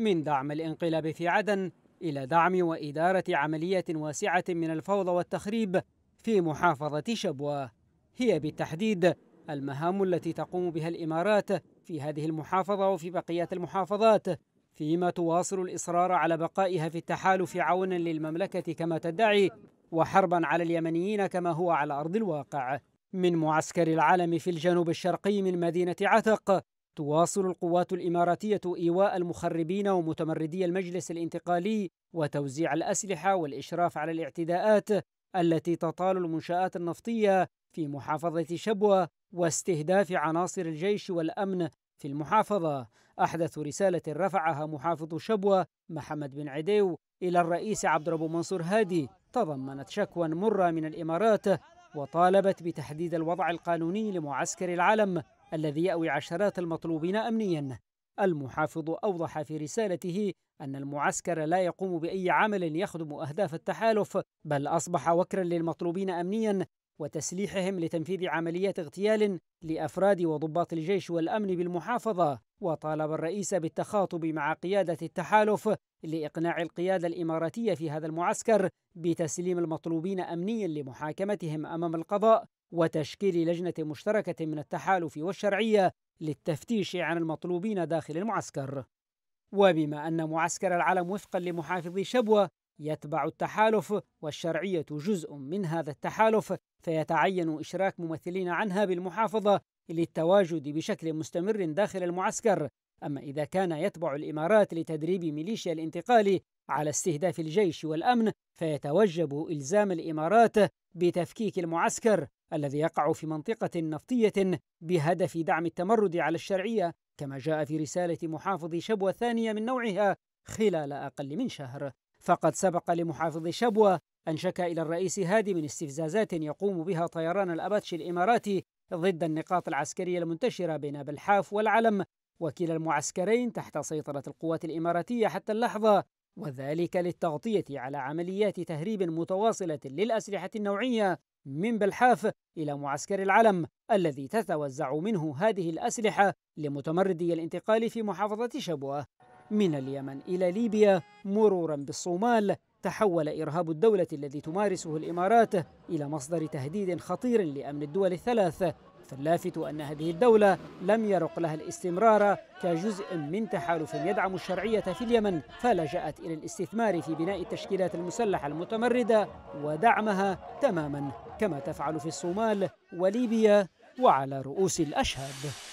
من دعم الانقلاب في عدن إلى دعم وإدارة عملية واسعة من الفوضى والتخريب في محافظة شبوة هي بالتحديد المهام التي تقوم بها الإمارات في هذه المحافظة وفي بقية المحافظات فيما تواصل الإصرار على بقائها في التحالف عونا للمملكة كما تدعي وحربا على اليمنيين كما هو على أرض الواقع من معسكر العالم في الجنوب الشرقي من مدينة عتق تواصل القوات الاماراتيه ايواء المخربين ومتمردي المجلس الانتقالي وتوزيع الاسلحه والاشراف على الاعتداءات التي تطال المنشات النفطيه في محافظه شبوه واستهداف عناصر الجيش والامن في المحافظه احدث رساله رفعها محافظ شبوه محمد بن عديو الى الرئيس عبد ربو منصور هادي تضمنت شكوى مره من الامارات وطالبت بتحديد الوضع القانوني لمعسكر العلم الذي يأوي عشرات المطلوبين أمنيا المحافظ أوضح في رسالته أن المعسكر لا يقوم بأي عمل يخدم أهداف التحالف بل أصبح وكرا للمطلوبين أمنيا وتسليحهم لتنفيذ عمليات اغتيال لأفراد وضباط الجيش والأمن بالمحافظة وطالب الرئيس بالتخاطب مع قيادة التحالف لإقناع القيادة الإماراتية في هذا المعسكر بتسليم المطلوبين أمنيا لمحاكمتهم أمام القضاء وتشكيل لجنة مشتركة من التحالف والشرعية للتفتيش عن المطلوبين داخل المعسكر وبما أن معسكر العلم وفقا لمحافظ شبوة يتبع التحالف والشرعية جزء من هذا التحالف فيتعين إشراك ممثلين عنها بالمحافظة للتواجد بشكل مستمر داخل المعسكر أما إذا كان يتبع الإمارات لتدريب ميليشيا الانتقال على استهداف الجيش والأمن فيتوجب إلزام الإمارات بتفكيك المعسكر الذي يقع في منطقة نفطية بهدف دعم التمرد على الشرعية كما جاء في رسالة محافظ شبوة الثانية من نوعها خلال أقل من شهر فقد سبق لمحافظ شبوة أن شكا إلى الرئيس هادي من استفزازات يقوم بها طيران الأباتشي الإماراتي ضد النقاط العسكرية المنتشرة بين بلحاف والعلم وكلا المعسكرين تحت سيطرة القوات الإماراتية حتى اللحظة وذلك للتغطية على عمليات تهريب متواصلة للأسلحة النوعية من بلحاف إلى معسكر العلم الذي تتوزع منه هذه الأسلحة لمتمردي الانتقال في محافظة شبوة من اليمن إلى ليبيا مرورا بالصومال تحول إرهاب الدولة الذي تمارسه الإمارات إلى مصدر تهديد خطير لأمن الدول الثلاث فاللافت أن هذه الدولة لم يرق لها الاستمرار كجزء من تحالف يدعم الشرعية في اليمن فلجأت إلى الاستثمار في بناء التشكيلات المسلحة المتمردة ودعمها تماما كما تفعل في الصومال وليبيا وعلى رؤوس الأشهاد